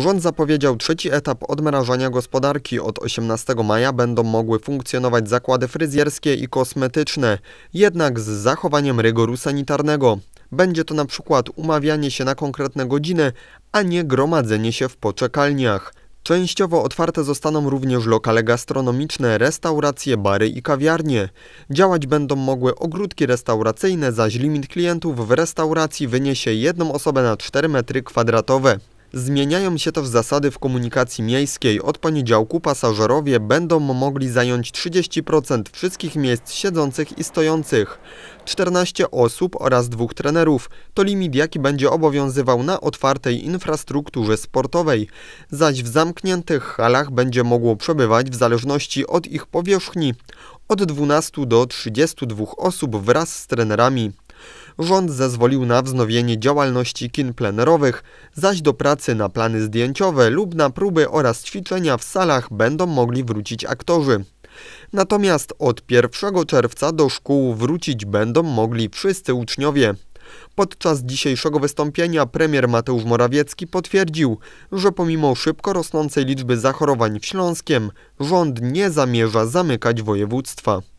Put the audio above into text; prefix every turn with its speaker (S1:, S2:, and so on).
S1: Rząd zapowiedział trzeci etap odmrażania gospodarki. Od 18 maja będą mogły funkcjonować zakłady fryzjerskie i kosmetyczne, jednak z zachowaniem rygoru sanitarnego. Będzie to na przykład umawianie się na konkretne godziny, a nie gromadzenie się w poczekalniach. Częściowo otwarte zostaną również lokale gastronomiczne, restauracje, bary i kawiarnie. Działać będą mogły ogródki restauracyjne, zaś limit klientów w restauracji wyniesie jedną osobę na 4 metry kwadratowe. Zmieniają się to w zasady w komunikacji miejskiej. Od poniedziałku pasażerowie będą mogli zająć 30% wszystkich miejsc siedzących i stojących. 14 osób oraz dwóch trenerów. To limit, jaki będzie obowiązywał na otwartej infrastrukturze sportowej. Zaś w zamkniętych halach będzie mogło przebywać w zależności od ich powierzchni od 12 do 32 osób wraz z trenerami. Rząd zezwolił na wznowienie działalności kin plenerowych, zaś do pracy na plany zdjęciowe lub na próby oraz ćwiczenia w salach będą mogli wrócić aktorzy. Natomiast od 1 czerwca do szkół wrócić będą mogli wszyscy uczniowie. Podczas dzisiejszego wystąpienia premier Mateusz Morawiecki potwierdził, że pomimo szybko rosnącej liczby zachorowań w Śląskiem, rząd nie zamierza zamykać województwa.